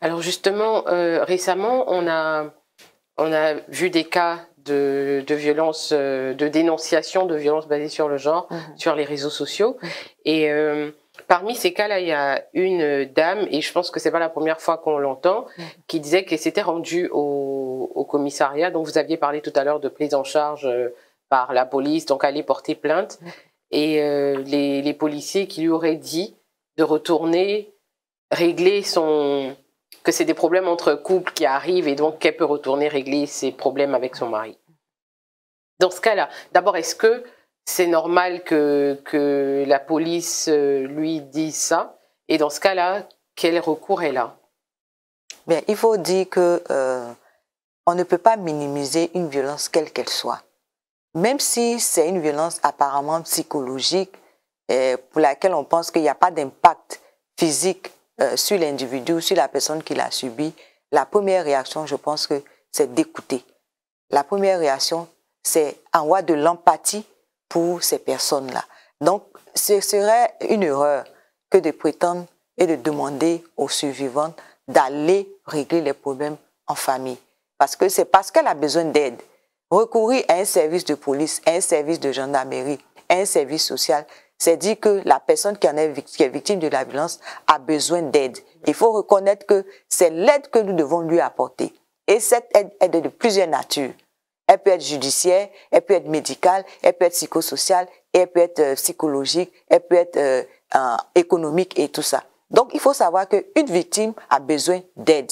Alors justement, euh, récemment, on a, on a vu des cas de, de violence, euh, de dénonciation de violence basée sur le genre mhm. sur les réseaux sociaux. Et euh, parmi ces cas-là, il y a une dame, et je pense que c'est pas la première fois qu'on l'entend, mhm. qui disait qu'elle s'était rendue au, commissariat. dont vous aviez parlé tout à l'heure de prise en charge par la police, donc aller porter plainte. Mhm. Et les, les policiers qui lui auraient dit de retourner régler son, que c'est des problèmes entre couples qui arrivent et donc qu'elle peut retourner régler ses problèmes avec son mari. Dans ce cas-là, d'abord, est-ce que c'est normal que, que la police euh, lui dise ça Et dans ce cas-là, quel recours est là il faut dire que euh, on ne peut pas minimiser une violence quelle qu'elle soit, même si c'est une violence apparemment psychologique euh, pour laquelle on pense qu'il n'y a pas d'impact physique euh, sur l'individu, sur la personne qui l'a subi, la première réaction, je pense que c'est d'écouter. La première réaction, c'est avoir de l'empathie pour ces personnes-là. Donc, ce serait une erreur que de prétendre et de demander aux survivantes d'aller régler les problèmes en famille. Parce que c'est parce qu'elle a besoin d'aide. Recourir à un service de police, un service de gendarmerie, un service social, c'est dire que la personne qui, en est, victime de la violence a besoin d'aide. Il faut reconnaître que c'est l'aide que nous devons lui apporter. Et cette aide est de plusieurs natures. Elle peut être judiciaire, elle peut être médicale, elle peut être psychosociale, elle peut être euh, psychologique, elle peut être euh, économique et tout ça. Donc, il faut savoir qu'une victime a besoin d'aide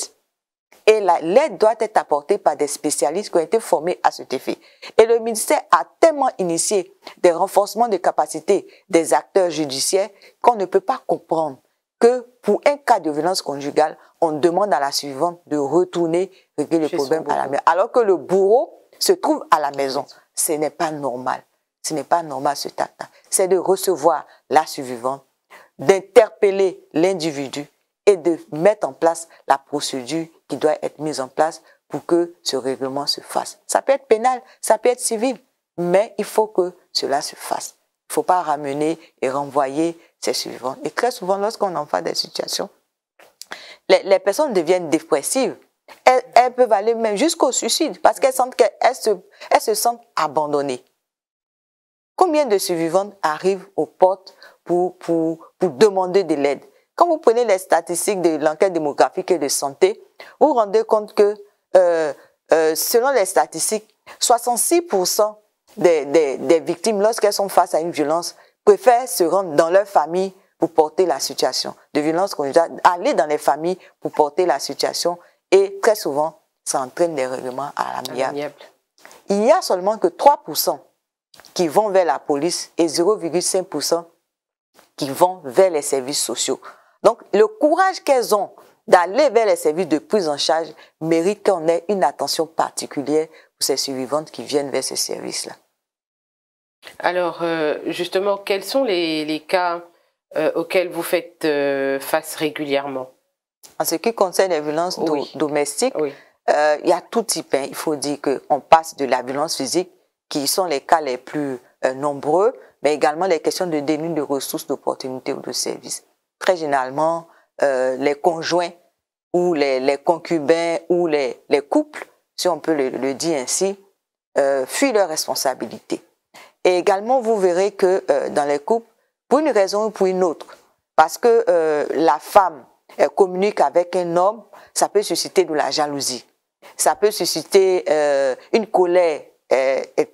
et l'aide doit être apportée par des spécialistes qui ont été formés à cet effet. Et le ministère a tellement initié des renforcements de capacités des acteurs judiciaires qu'on ne peut pas comprendre que pour un cas de violence conjugale, on demande à la suivante de retourner régler le problème à la maison, alors que le bourreau se trouve à la maison. Ce n'est pas normal. Ce n'est pas normal ce temps-là. C'est de recevoir la suivante, d'interpeller l'individu et de mettre en place la procédure qui doit être mise en place pour que ce règlement se fasse. Ça peut être pénal, ça peut être civil, mais il faut que cela se fasse. Il ne faut pas ramener et renvoyer ces suivants. Et très souvent, lorsqu'on en fait des situations, les, les personnes deviennent dépressives. Elles, elles peuvent aller même jusqu'au suicide parce qu'elles sentent qu'elles se, elles se sentent abandonnées. Combien de survivantes arrivent aux portes pour, pour, pour demander de l'aide Quand vous prenez les statistiques de l'enquête démographique et de santé, vous vous rendez compte que, euh, euh, selon les statistiques, 66% des, des, victimes, lorsqu'elles sont face à une violence, préfèrent se rendre dans leur famille pour porter la situation de violence conjugale, aller dans les familles pour porter la situation et très souvent, ça entraîne des règlements à l'amiable. Il n'y a seulement que 3% qui vont vers la police et 0,5% qui vont vers les services sociaux. Donc, le courage qu'elles ont d'aller vers les services de prise en charge mérite qu'on ait une attention particulière pour ces survivantes qui viennent vers ces services-là. Alors, euh, justement, quels sont les, cas euh, auxquels vous faites euh, face régulièrement En ce qui concerne les violences domestiques, il y a tout type. Hein. Il faut dire qu'on passe de la violence physique, qui sont les cas les plus nombreux, mais également les questions de déni de ressources, d'opportunités ou de services. Très généralement, euh, les conjoints ou les, concubins ou les, couples, si on peut le, dire ainsi, euh, fuient leurs responsabilités. Et également, vous verrez que euh, dans les couples, pour une raison ou pour une autre, parce que la femme communique avec un homme, ça peut susciter de la jalousie, ça peut susciter une colère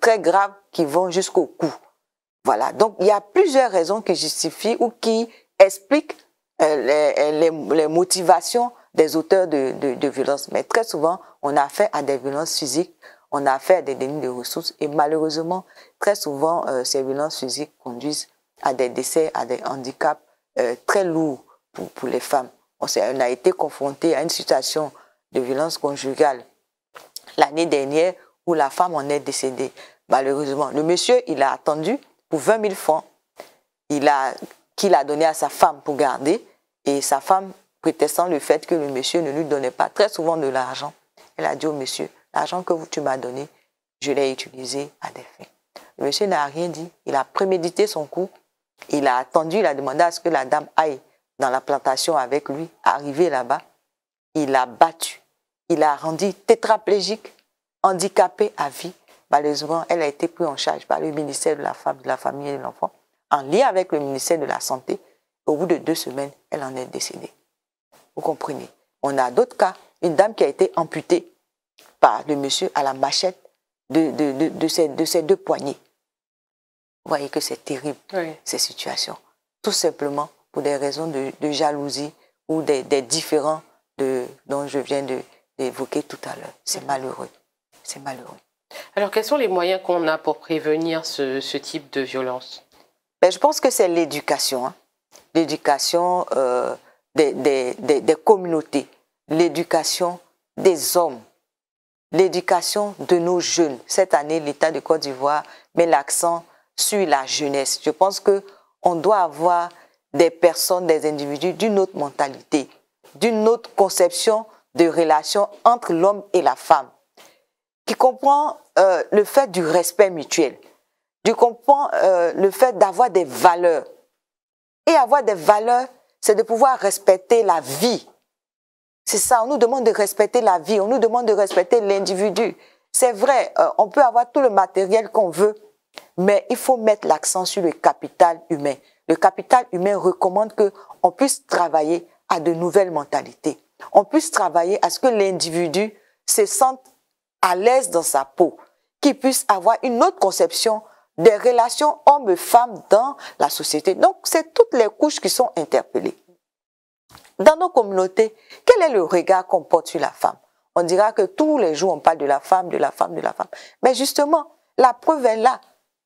très grave qui vont jusqu'au cou. Voilà, donc il y a plusieurs raisons qui justifient ou qui expliquent euh, euh, les, motivations des auteurs de, de, violences. Mais très souvent, on a affaire à des violences physiques, on a affaire à des dénigres de ressources et malheureusement, très souvent, euh, ces violences physiques conduisent à des décès, à des handicaps très lourds pour, les femmes. On, on a été confronté à une situation de violence conjugale l'année dernière où la femme en est décédée, malheureusement. Le monsieur, il a attendu pour 20 000 francs qu'il a, qu a donné à sa femme pour garder. Et sa femme, prétestant le fait que le monsieur ne lui donnait pas très souvent de l'argent, elle a dit au monsieur, l'argent que tu m'as donné, je l'ai utilisé à des fins. Le monsieur n'a rien dit, il a prémédité son coup, il a attendu, il a demandé à ce que la dame aille dans la plantation avec lui, arrivé là-bas, il l'a battu. il l'a rendu tétraplégique, handicapée à vie. Malheureusement, elle a été prise en charge par le ministère de la Femme, de la Famille et de l'Enfant, en lien avec le ministère de la Santé, au bout de deux semaines, elle en est décédée. Vous comprenez On a d'autres cas. Une dame qui a été amputée par le monsieur à la machette de, de, ses, deux poignets. Vous voyez que c'est terrible, ces situations. Tout simplement pour des raisons de, jalousie ou des, des différends de, dont je viens d'évoquer tout à l'heure. C'est malheureux. C'est malheureux. Alors, quels sont les moyens qu'on a pour prévenir ce, type de violence ben, Je pense que c'est l'éducation. Hein l'éducation euh, des, des, des, communautés, l'éducation des hommes, l'éducation de nos jeunes. Cette année, l'État de Côte d'Ivoire met l'accent sur la jeunesse. Je pense qu'on doit avoir des personnes, des individus d'une autre mentalité, d'une autre conception de relation entre l'homme et la femme, qui comprend euh, le fait du respect mutuel, qui comprend euh, le fait d'avoir des valeurs, et avoir des valeurs, c'est de pouvoir respecter la vie. C'est ça, on nous demande de respecter la vie, on nous demande de respecter l'individu. C'est vrai, euh, on peut avoir tout le matériel qu'on veut, mais il faut mettre l'accent sur le capital humain. Le capital humain recommande qu'on puisse travailler à de nouvelles mentalités. On puisse travailler à ce que l'individu se sente à l'aise dans sa peau, qu'il puisse avoir une autre conception des relations hommes-femmes dans la société. Donc, c'est toutes les couches qui sont interpellées. Dans nos communautés, quel est le regard qu'on porte sur la femme On dira que tous les jours, on parle de la femme, de la femme, de la femme. Mais justement, la preuve est là.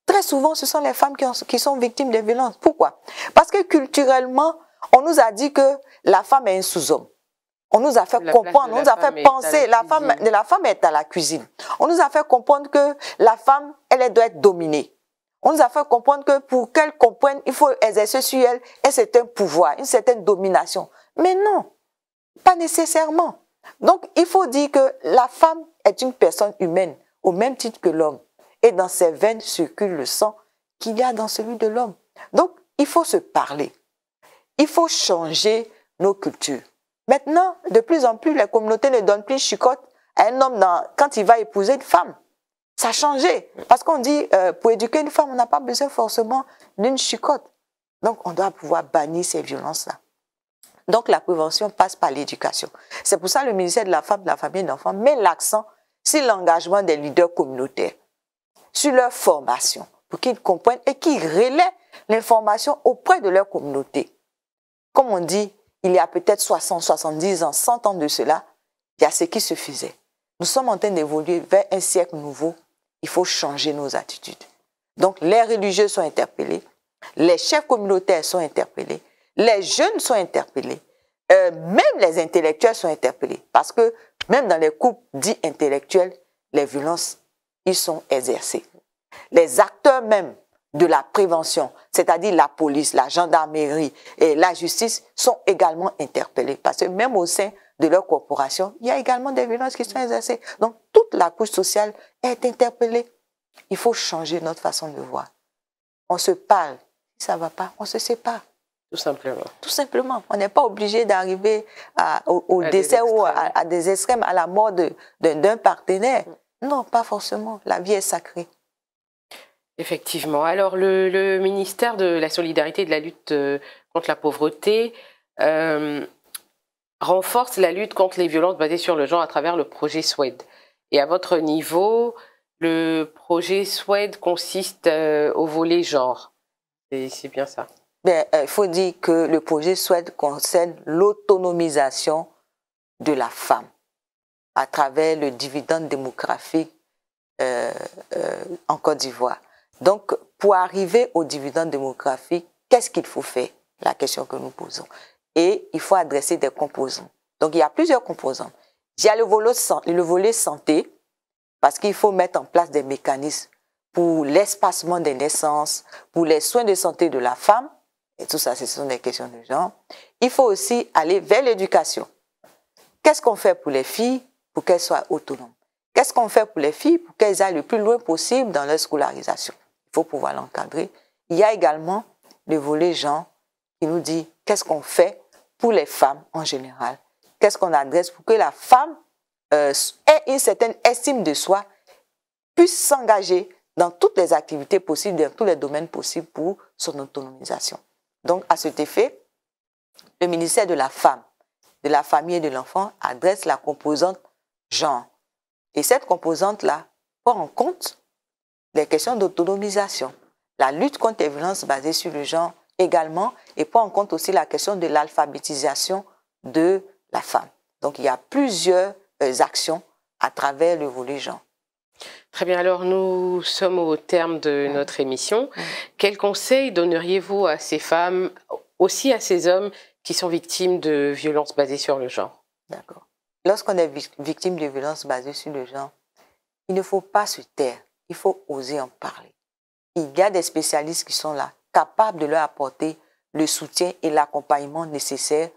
Très souvent, ce sont les femmes qui, sont victimes de violences. Pourquoi Parce que culturellement, on nous a dit que la femme est un sous-homme. On nous a fait comprendre, on nous a fait penser, la, la femme, la femme est à la cuisine. On nous a fait comprendre que la femme, elle doit être dominée. On nous a fait comprendre que pour qu'elle comprenne, il faut exercer et c'est un pouvoir, une certaine domination. Mais non, pas nécessairement. Donc, il faut dire que la femme est une personne humaine, au même titre que l'homme. Et dans ses veines circule le sang qu'il y a dans celui de l'homme. Donc, il faut se parler. Il faut changer nos cultures. Maintenant, de plus en plus, les communautés ne donnent plus chicote à un homme quand il va épouser une femme. Ça a changé. Parce qu'on dit, euh, pour éduquer une femme, on n'a pas besoin forcément d'une chicote. Donc, on doit pouvoir bannir ces violences-là. Donc, la prévention passe par l'éducation. C'est pour ça que le ministère de la Femme, de la Famille et de l'Enfant met l'accent sur l'engagement des leaders communautaires, sur leur formation, pour qu'ils comprennent et qu'ils relaient l'information auprès de leur communauté. Comme on dit, il y a peut-être 60, 70 ans, 100 ans de cela, il y a ce qui se faisait. Nous sommes en train d'évoluer vers un siècle nouveau il faut changer nos attitudes. Donc les religieux sont interpellés, les chefs communautaires sont interpellés, les jeunes sont interpellés, euh, même les intellectuels sont interpellés. Parce que même dans les couples dits intellectuels, les violences y sont exercées. Les acteurs même de la prévention, c'est-à-dire la police, la gendarmerie et la justice, sont également interpellés. Parce que même au sein de leur corporation, il y a également des violences qui sont exercées. Donc toute la couche sociale est interpellée. Il faut changer notre façon de voir. On se parle. Si ça ne va pas, on se sépare. Tout simplement. Tout simplement. On n'est pas obligé d'arriver au, décès ou à, des extrêmes, à la mort d'un partenaire. Mm. Non, pas forcément. La vie est sacrée. Effectivement. Alors, le, ministère de la Solidarité et de la lutte euh, contre la pauvreté euh, renforce la lutte contre les violences basées sur le genre à travers le projet SWED. Et à votre niveau, le projet SWED consiste euh, au volet genre. C'est bien ça. Ben, euh, il faut dire que le projet SWED concerne l'autonomisation de la femme à travers le dividende démographique euh, en Côte d'Ivoire. Donc, pour arriver au dividende démographique, qu'est-ce qu'il faut faire La question que nous posons et il faut adresser des composants. Donc, il y a plusieurs composants. Il y a le volet, le volet santé, parce qu'il faut mettre en place des mécanismes pour l'espacement des naissances, pour les soins de santé de la femme, et tout ça, ce sont des questions de genre. Il faut aussi aller vers l'éducation. Qu'est-ce qu'on fait pour les filles pour qu'elles soient autonomes Qu'est-ce qu'on fait pour les filles pour qu'elles aillent le plus loin possible dans leur scolarisation Il faut pouvoir l'encadrer. Il y a également le volet genre qui nous dit qu'est-ce qu'on fait pour les femmes en général Qu'est-ce qu'on adresse pour que la femme euh, ait une certaine estime de soi, puisse s'engager dans toutes les activités possibles, dans tous les domaines possibles pour son autonomisation. Donc, à cet effet, le ministère de la Femme, de la Famille et de l'Enfant adresse la composante genre. Et cette composante-là prend en compte les questions d'autonomisation, la lutte contre les violences basées sur le genre, également et prend en compte aussi la question de l'alphabétisation de la femme. Donc il y a plusieurs euh, actions à travers le volet genre. Très bien, alors nous sommes au terme de notre émission. Quels conseils donneriez-vous à ces femmes, aussi à ces hommes qui sont victimes de violences basées sur le genre D'accord. Lorsqu'on est victime de violences basées sur le genre, il ne faut pas se taire, il faut oser en parler. Il y a des spécialistes qui sont là, capable de leur apporter le soutien et l'accompagnement nécessaires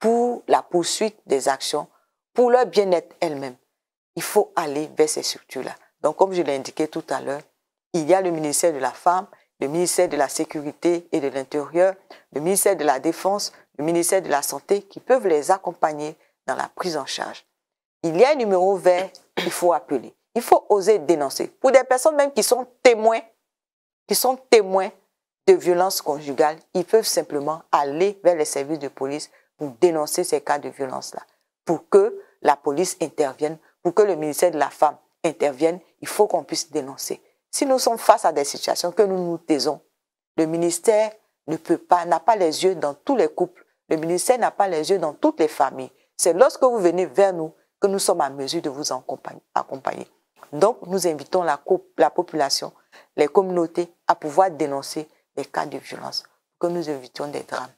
pour la poursuite des actions, pour leur bien-être elles-mêmes. Il faut aller vers ces structures-là. Donc, comme je l'ai indiqué tout à l'heure, il y a le ministère de la Femme, le ministère de la Sécurité et de l'Intérieur, le ministère de la Défense, le ministère de la Santé qui peuvent les accompagner dans la prise en charge. Il y a un numéro vert, qu'il faut appeler. Il faut oser dénoncer. Pour des personnes même qui sont témoins, qui sont témoins de violence conjugale, ils peuvent simplement aller vers les services de police pour dénoncer ces cas de violence-là. Pour que la police intervienne, pour que le ministère de la Femme intervienne, il faut qu'on puisse dénoncer. Si nous sommes face à des situations que nous nous taisons, le ministère ne peut pas, n'a pas les yeux dans tous les couples, le ministère n'a pas les yeux dans toutes les familles. C'est lorsque vous venez vers nous que nous sommes à mesure de vous accompagner. Donc, nous invitons la population, les communautés à pouvoir dénoncer cas de violence, que nous évitions des drames.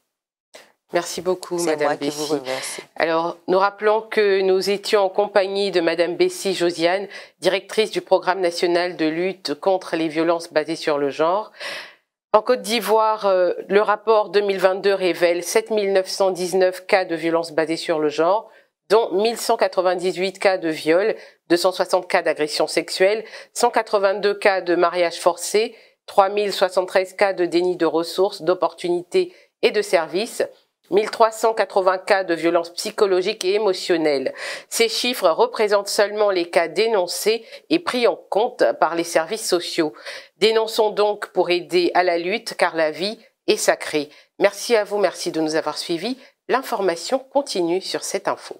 Merci beaucoup, Madame moi Qui vous Alors, nous rappelons que nous étions en compagnie de Madame Bessie Josiane, directrice du programme national de lutte contre les violences basées sur le genre. En Côte d'Ivoire, euh, le rapport 2022 révèle 7919 cas de violences basées sur le genre, dont 1198 cas de viol, 260 cas d'agression sexuelle, 182 cas de mariage forcé, 3073 cas de déni de ressources, d'opportunités et de services, 1380 cas de violences psychologiques et émotionnelles. Ces chiffres représentent seulement les cas dénoncés et pris en compte par les services sociaux. Dénonçons donc pour aider à la lutte car la vie est sacrée. Merci à vous, merci de nous avoir suivis. L'information continue sur cette info.